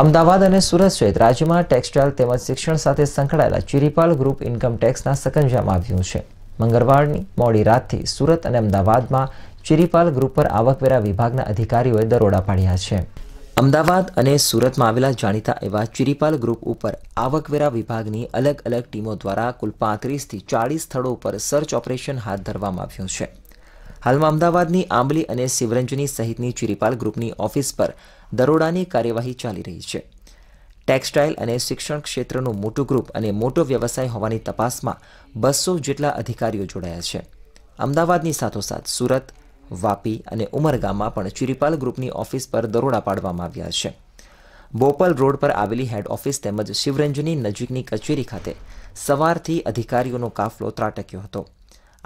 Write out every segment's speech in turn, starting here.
અમદાવાદ અને સુરત સહિત રાજ્યમાં ટેક્સટાઇલ તેમજ શિક્ષણ સાથે સંકળાયેલા ચિરીપાલ ગ્રુપ ઇન્કમ ટેક્સના સકંજામાં આવ્યું છે મંગળવારની મોડી રાતથી સુરત અને અમદાવાદમાં ચિરીપાલ ગ્રુપ પર આવકવેરા વિભાગના અધિકારીઓએ દરોડા પાડ્યા છે અમદાવાદ અને સુરતમાં આવેલા જાણીતા એવા ચિરીપાલ ગ્રુપ ઉપર આવકવેરા વિભાગની અલગ અલગ ટીમો દ્વારા કુલ પાંત્રીસથી ચાળીસ સ્થળો ઉપર સર્ચ ઓપરેશન હાથ ધરવામાં આવ્યું છે હાલમાં અમદાવાદની આંબલી અને શિવરંજની સહિતની ચિરીપાલ ગ્રુપની ઓફિસ પર દરોડાની કાર્યવાહી ચાલી રહી છે ટેક્સટાઇલ અને શિક્ષણ ક્ષેત્રનું મોટું ગ્રુપ અને મોટો વ્યવસાય હોવાની તપાસમાં બસો જેટલા અધિકારીઓ જોડાયા છે અમદાવાદની સાથોસાથ સુરત વાપી અને ઉમરગામમાં પણ ચિરીપાલ ગ્રુપની ઓફિસ પર દરોડા પાડવામાં આવ્યા છે બોપલ રોડ પર આવેલી હેડ ઓફિસ તેમજ શિવરંજની નજીકની કચેરી ખાતે સવારથી અધિકારીઓનો કાફલો ત્રાટક્યો હતો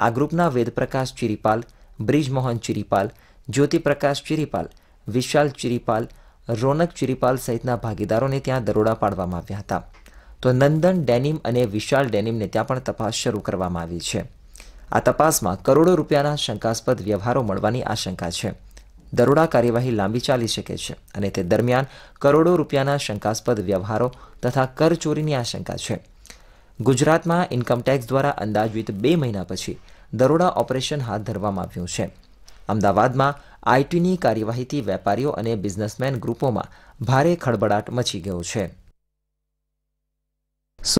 આ ગ્રુપના વેદપ્રકાશ ચિરીપાલ બ્રિજમોહન ચિરીપાલ જ્યોતિપ્રકાશ ચિરીપાલ વિશાલ ચિરીપાલ રોનક ચિરીપાલ સહિતના ભાગીદારોને ત્યાં દરોડા પાડવામાં આવ્યા હતા તો નંદન ડેનિમ અને વિશાલ ડેનિમને ત્યાં પણ તપાસ શરૂ કરવામાં આવી છે આ તપાસમાં કરોડો રૂપિયાના શંકાસ્પદ વ્યવહારો મળવાની આશંકા છે દરોડા કાર્યવાહી લાંબી ચાલી શકે છે અને તે દરમિયાન કરોડો રૂપિયાના શંકાસ્પદ વ્યવહારો તથા કરચોરીની આશંકા છે ગુજરાતમાં ઇન્કમટેક્સ દ્વારા અંદાજિત બે મહિના પછી દરોડા ઓપરેશન હાથ ધરવામાં આવ્યું છે અમદાવાદમાં આઈટીની કાર્યવાહીથી વેપારીઓ અને બિઝનેસમેન ગ્રુપોમાં ભારે ખળબળાટ મચી ગયો છે